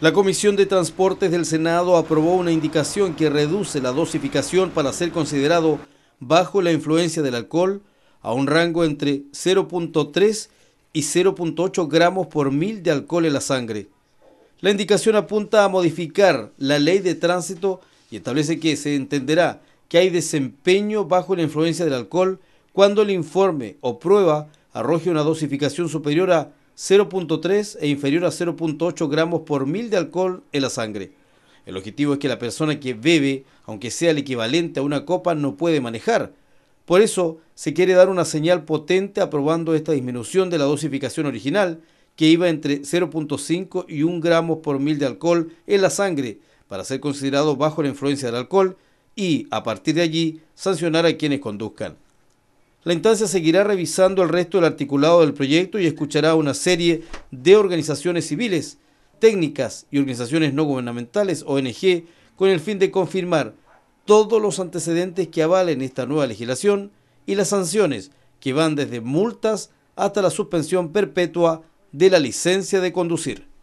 La Comisión de Transportes del Senado aprobó una indicación que reduce la dosificación para ser considerado bajo la influencia del alcohol a un rango entre 0.3 y 0.8 gramos por mil de alcohol en la sangre. La indicación apunta a modificar la ley de tránsito y establece que se entenderá que hay desempeño bajo la influencia del alcohol cuando el informe o prueba arroje una dosificación superior a 0.3 e inferior a 0.8 gramos por mil de alcohol en la sangre. El objetivo es que la persona que bebe, aunque sea el equivalente a una copa, no puede manejar. Por eso se quiere dar una señal potente aprobando esta disminución de la dosificación original, que iba entre 0.5 y 1 gramos por mil de alcohol en la sangre, para ser considerado bajo la influencia del alcohol y, a partir de allí, sancionar a quienes conduzcan. La instancia seguirá revisando el resto del articulado del proyecto y escuchará a una serie de organizaciones civiles, técnicas y organizaciones no gubernamentales, ONG, con el fin de confirmar todos los antecedentes que avalen esta nueva legislación y las sanciones que van desde multas hasta la suspensión perpetua de la licencia de conducir.